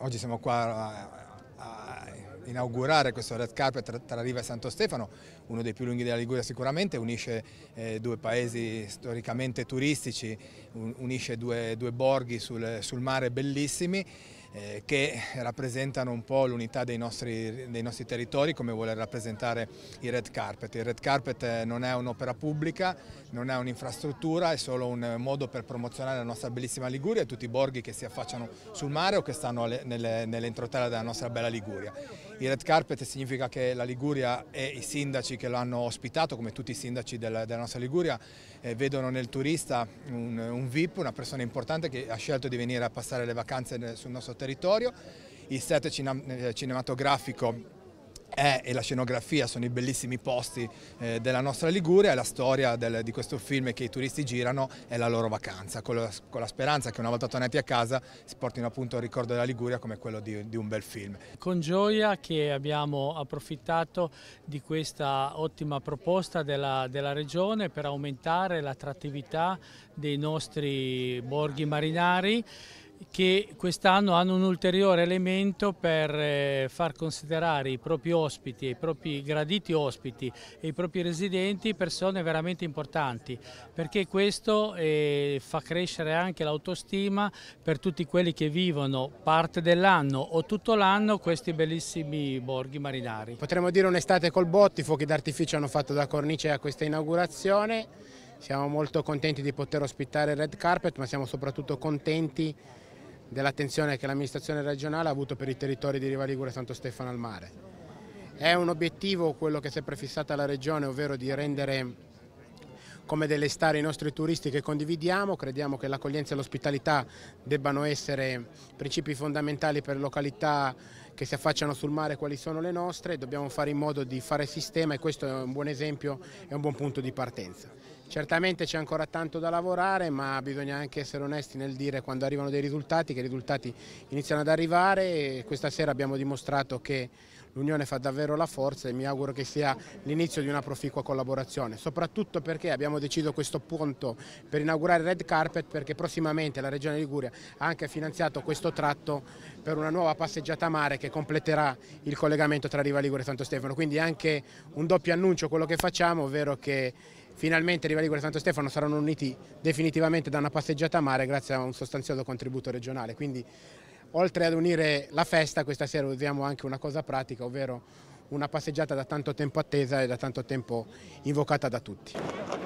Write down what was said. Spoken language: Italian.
Oggi siamo qua a inaugurare questo red carpet tra Riva e Santo Stefano, uno dei più lunghi della Liguria sicuramente, unisce eh, due paesi storicamente turistici, unisce due, due borghi sul, sul mare bellissimi eh, che rappresentano un po' l'unità dei, dei nostri, territori come vuole rappresentare il red carpet. Il red carpet eh, non è un'opera pubblica, non è un'infrastruttura, è solo un modo per promozionare la nostra bellissima Liguria e tutti i borghi che si affacciano sul mare o che stanno nell'entroterra nell della nostra bella Liguria. Il red carpet significa che la Liguria e i sindaci che l'hanno ospitato, come tutti i sindaci della, della nostra Liguria, eh, vedono nel turista un, un VIP, una persona importante che ha scelto di venire a passare le vacanze sul nostro territorio. Il set eh, cinematografico è, e la scenografia sono i bellissimi posti eh, della nostra Liguria e la storia del, di questo film che i turisti girano è la loro vacanza, con la, con la, speranza che una volta tornati a casa si portino appunto il ricordo della Liguria come quello di, di un bel film. Con gioia che abbiamo approfittato di questa ottima proposta della, della Regione per aumentare l'attrattività dei nostri borghi marinari che quest'anno hanno un ulteriore elemento per eh, far considerare i propri ospiti, i propri graditi ospiti e i propri residenti persone veramente importanti, perché questo eh, fa crescere anche l'autostima per tutti quelli che vivono parte dell'anno o tutto l'anno questi bellissimi borghi marinari. Potremmo dire un'estate col botti, i fuochi d'artificio hanno fatto da cornice a questa inaugurazione, siamo molto contenti di poter ospitare Red Carpet, ma siamo soprattutto contenti dell'attenzione che l'amministrazione regionale ha avuto per i territori di Riva Ligure e Santo Stefano al Mare. È un obiettivo quello che si è prefissata la regione, ovvero di rendere come delle stare i nostri turisti che condividiamo, crediamo che l'accoglienza e l'ospitalità debbano essere principi fondamentali per località che si affacciano sul mare quali sono le nostre, dobbiamo fare in modo di fare sistema e questo è un buon esempio e un buon punto di partenza. Certamente c'è ancora tanto da lavorare ma bisogna anche essere onesti nel dire quando arrivano dei risultati che i risultati iniziano ad arrivare e questa sera abbiamo dimostrato che l'Unione fa davvero la forza e mi auguro che sia l'inizio di una proficua collaborazione, soprattutto perché abbiamo deciso questo punto per inaugurare Red Carpet perché prossimamente la Regione Liguria ha anche finanziato questo tratto per una nuova passeggiata a mare che completerà il collegamento tra Riva Ligure e Santo Stefano, quindi anche un doppio annuncio quello che facciamo, ovvero che Finalmente i rivali di Santo Stefano saranno uniti definitivamente da una passeggiata a mare grazie a un sostanzioso contributo regionale. Quindi oltre ad unire la festa, questa sera usiamo anche una cosa pratica, ovvero una passeggiata da tanto tempo attesa e da tanto tempo invocata da tutti.